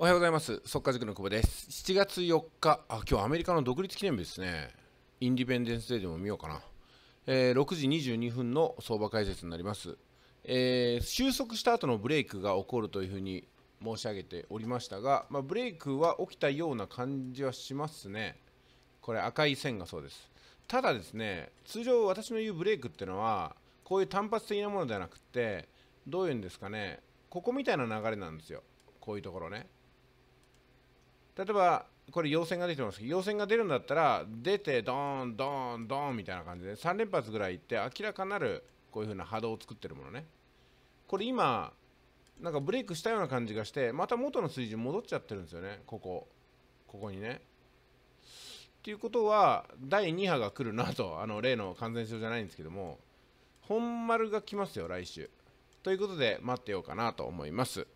おはようございます。速稼塾の久保です。7月4日、あ、今日アメリカの独立記念日ですね。インディペンデンスデーでも見ようかな。えー、6時22分の相場解説になります。えー、収束した後のブレイクが起こるというふうに申し上げておりましたが、まあ、ブレイクは起きたような感じはしますね。これ赤い線がそうです。ただですね、通常私の言うブレイクっていうのは、こういう単発的なものではなくて、どういうんですかね、ここみたいな流れなんですよ。こういうところね。例えばこれ陽線が出てますけど陽線が出るんだったら出てドーンドーンドーンみたいな感じで3連発ぐらいいって明らかなるこういう風な波動を作ってるものねこれ今なんかブレイクしたような感じがしてまた元の水準戻っちゃってるんですよねここここにねっていうことは第2波が来るなと あの例の完全症じゃないんですけども本丸が来ますよ来週ということで待ってようかなと思います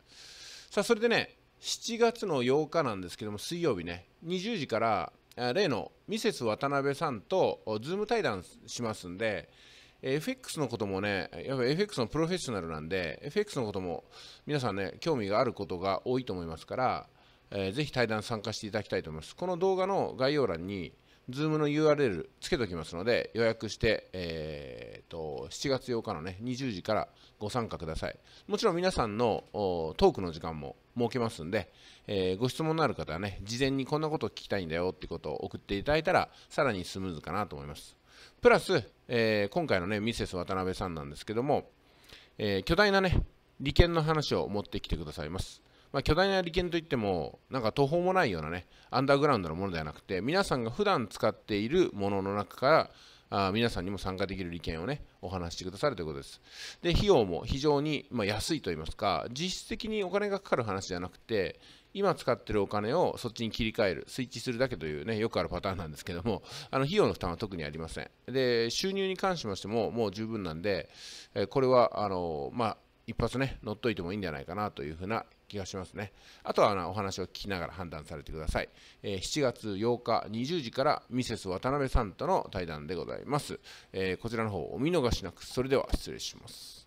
さあそれでね7月の8日なんですけども、水曜日ね、20時から例のミセス渡辺さんとズーム対談しますんで、FX のこともね、やっぱ FX のプロフェッショナルなんで、FX のことも皆さんね、興味があることが多いと思いますから、えぜひ対談参加していただきたいと思います。この動画の概要欄に、Zoom の URL つけておきますので、予約して、えー7月8日のね、20時からご参加ください。もちろん皆さんのトークの時間も設けますんで、えー、ご質問のある方はね、事前にこんなことを聞きたいんだよってことを送っていただいたら、さらにスムーズかなと思います。プラス、えー、今回のね、ミセス渡辺さんなんですけども、えー、巨大なね、利権の話を持ってきてくださいます。まあ、巨大な利権といっても、なんか途方もないようなね、アンダーグラウンドのものではなくて、皆さんが普段使っているものの中から、あ皆さんにも参加できる利権をねお話してくださるということですで費用も非常に、まあ、安いと言いますか実質的にお金がかかる話じゃなくて今使ってるお金をそっちに切り替える、スイッチするだけというね、よくあるパターンなんですけども、あの費用の負担は特にありません。で、収入に関しましても、もう十分なんで、これは、あの、まあ、一発ね、乗っといてもいいんじゃないかなというふうな気がしますね。あとはあお話を聞きながら判断されてください。えー、7月8日20時からミセス渡辺さんとの対談でございます。えー、こちらの方お見逃しなく。それでは失礼します。